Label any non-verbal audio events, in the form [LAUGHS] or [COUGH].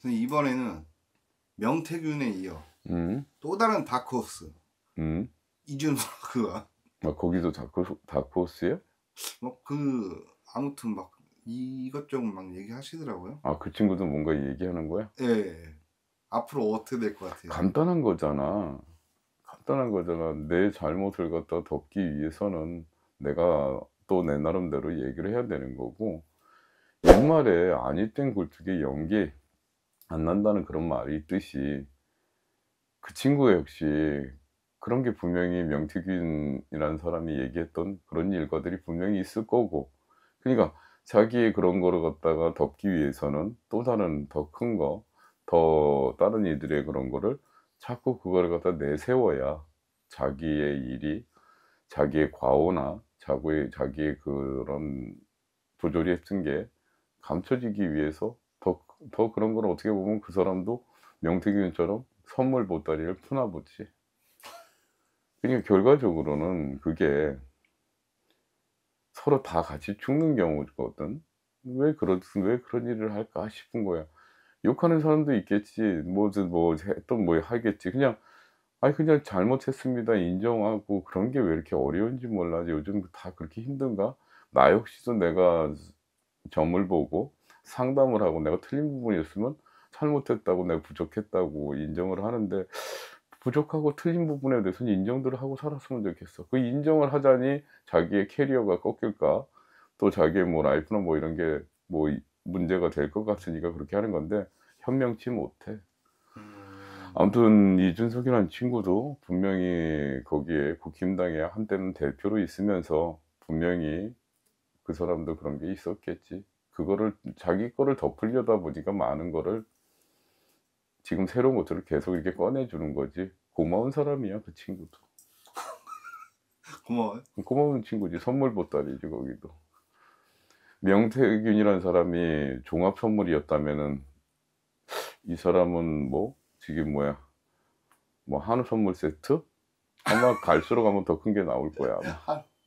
그래서 이번에는 명태균에 이어 음. 또 다른 다크호스 음. 이준석그가 아, 거기도 다크 다크호스예요? 뭐 그 아무튼 막 이것저것 막 얘기하시더라고요. 아 그 친구도 뭔가 얘기하는 거야? 예. 예. 앞으로 어떻게 될 것 같아요? 간단한 거잖아. 간단한 거잖아. 내 잘못을 갖다 덮기 위해서는 내가 또 내 나름대로 얘기를 해야 되는 거고 옛말에 아니 땐 굴뚝에 연기 안 난다는 그런 말이 있듯이 그 친구 역시 그런 게 분명히 명태균이라는 사람이 얘기했던 그런 일과들이 분명히 있을 거고 그러니까 자기의 그런 거를 갖다가 덮기 위해서는 또 다른 더 큰 거, 더 다른 이들의 그런 거를 자꾸 그걸 갖다 내세워야 자기의 일이 자기의 과오나 자기의, 자기의 그런 부조리 했던 게 감춰지기 위해서 더 그런 건 어떻게 보면 그 사람도 명태균처럼 선물 보따리를 푸나 보지. 그러니까 결과적으로는 그게 서로 다 같이 죽는 경우거든. 왜 그런 왜 그런 일을 할까 싶은 거야. 욕하는 사람도 있겠지. 뭐든 뭐또뭐 뭐 하겠지. 그냥 아니 그냥 잘못했습니다 인정하고 그런 게 왜 이렇게 어려운지 몰라 요즘 다 그렇게 힘든가 나 역시도 내가 점을 보고 상담을 하고 내가 틀린 부분이 있으면 잘못했다고 내가 부족했다고 인정을 하는데 부족하고 틀린 부분에 대해서는 인정들을 하고 살았으면 좋겠어. 그 인정을 하자니 자기의 캐리어가 꺾일까? 또 자기의 뭐 라이프나 뭐 이런 게 뭐 문제가 될 것 같으니까 그렇게 하는 건데 현명치 못해. 음. 아무튼 이준석이라는 친구도 분명히 거기에 국힘당에 한때는 대표로 있으면서 분명히 그 사람도 그런 게 있었겠지. 그거를 자기 거를 덮으려다 보니까 많은 거를 지금 새로운 것들을 계속 이렇게 꺼내주는 거지 고마운 사람이야 그 친구도 [LAUGHS] 고마워 고마운 친구지 선물 보따리지 거기도 명태균이라는 사람이 종합 선물이었다면은 이 사람은 뭐 지금 뭐야 뭐 한우 선물 세트 아마 갈수록 아마 더큰 게 나올 거야 아마. [LAUGHS]